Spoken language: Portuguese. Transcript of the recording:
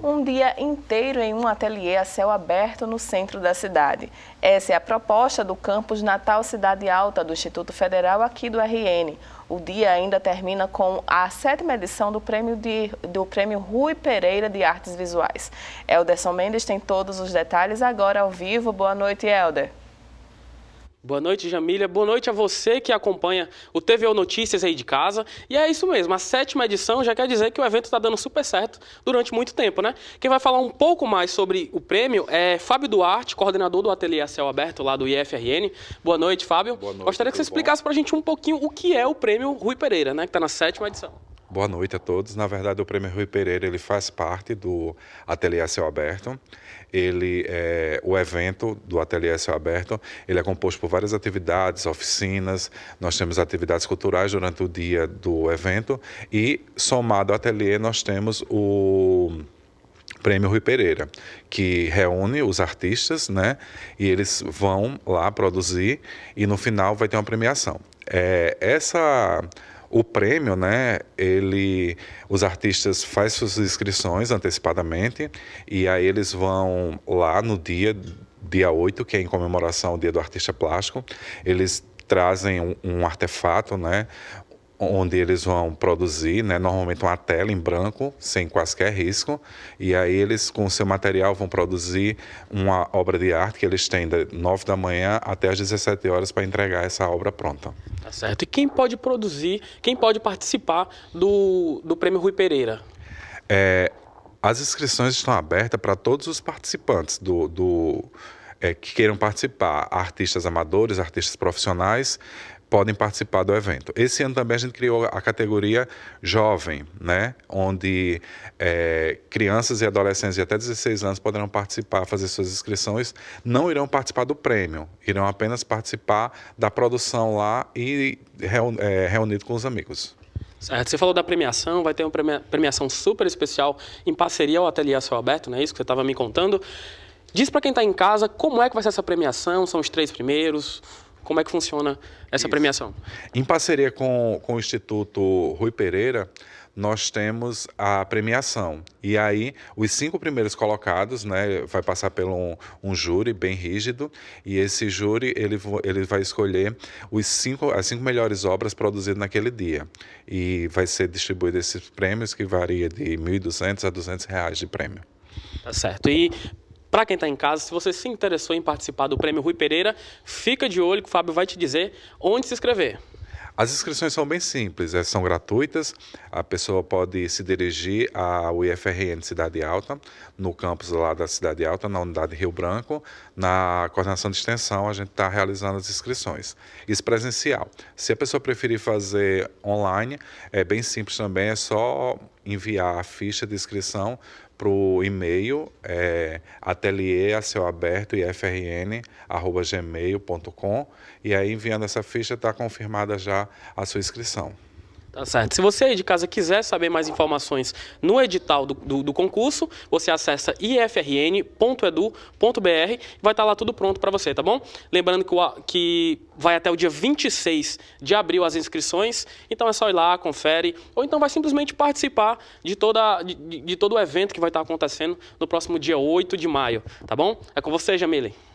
um dia inteiro em um ateliê a céu aberto no centro da cidade. Essa é a proposta do campus Natal Cidade Alta do Instituto Federal aqui do RN. O dia ainda termina com a sétima edição do prêmio, de, do prêmio Rui Pereira de Artes Visuais. Elderson Mendes tem todos os detalhes agora ao vivo. Boa noite, Elder. Boa noite, Jamília. Boa noite a você que acompanha o TVO Notícias aí de casa. E é isso mesmo, a sétima edição já quer dizer que o evento está dando super certo durante muito tempo, né? Quem vai falar um pouco mais sobre o prêmio é Fábio Duarte, coordenador do Ateliê a Céu Aberto lá do IFRN. Boa noite, Fábio. Boa noite, Gostaria que você explicasse para a gente um pouquinho o que é o prêmio Rui Pereira, né? Que está na sétima edição. Boa noite a todos. Na verdade, o Prêmio Rui Pereira ele faz parte do Ateliê Céu Aberto. Ele é o evento do Ateliê Céu Aberto. Ele é composto por várias atividades, oficinas. Nós temos atividades culturais durante o dia do evento e somado ao ateliê nós temos o Prêmio Rui Pereira, que reúne os artistas, né? E eles vão lá produzir e no final vai ter uma premiação. É, essa o prêmio, né, ele, os artistas fazem suas inscrições antecipadamente e aí eles vão lá no dia, dia 8, que é em comemoração ao Dia do Artista Plástico, eles trazem um, um, artefato, né? onde eles vão produzir, né, normalmente uma tela em branco, sem quaisquer risco, e aí eles com o seu material vão produzir uma obra de arte que eles têm de 9 da manhã até as 17 horas para entregar essa obra pronta. Tá certo. E quem pode produzir, quem pode participar do, do Prêmio Rui Pereira? É, as inscrições estão abertas para todos os participantes do, do é, que queiram participar, artistas amadores, artistas profissionais, podem participar do evento. Esse ano também a gente criou a categoria jovem, né? onde é, crianças e adolescentes de até 16 anos poderão participar, fazer suas inscrições, não irão participar do prêmio, irão apenas participar da produção lá e reuni é, reunido com os amigos. Certo. Você falou da premiação, vai ter uma premiação super especial em parceria ao Ateliê a Céu Aberto, não é isso que você estava me contando? Diz para quem está em casa como é que vai ser essa premiação, são os três primeiros, como é que funciona essa Isso. premiação? Em parceria com, com o Instituto Rui Pereira, nós temos a premiação. E aí, os cinco primeiros colocados, né, vai passar por um, um, júri bem rígido, e esse júri, ele, ele vai escolher os cinco, as cinco melhores obras produzidas naquele dia. E vai ser distribuído esses prêmios, que varia de 1.200 a 200 reais de prêmio. Tá certo. E para quem está em casa, se você se interessou em participar do Prêmio Rui Pereira, fica de olho que o Fábio vai te dizer onde se inscrever. As inscrições são bem simples, elas é, são gratuitas. A pessoa pode se dirigir ao IFRN Cidade Alta, no campus lá da Cidade Alta, na unidade Rio Branco. Na coordenação de extensão, a gente está realizando as inscrições. Isso presencial. Se a pessoa preferir fazer online, é bem simples também, é só enviar a ficha de inscrição para o e-mail é, ateliê a seu aberto e frn arroba gmail.com e aí enviando essa ficha está confirmada já a sua inscrição. Tá certo. Se você aí de casa quiser saber mais informações no edital do, do, do concurso, você acessa ifrn.edu.br, vai estar tá lá tudo pronto para você, tá bom? Lembrando que, o, que vai até o dia 26 de abril as inscrições, então é só ir lá, confere, ou então vai simplesmente participar de, toda, de, de todo o evento que vai estar tá acontecendo no próximo dia 8 de maio, tá bom? É com você, Jamile.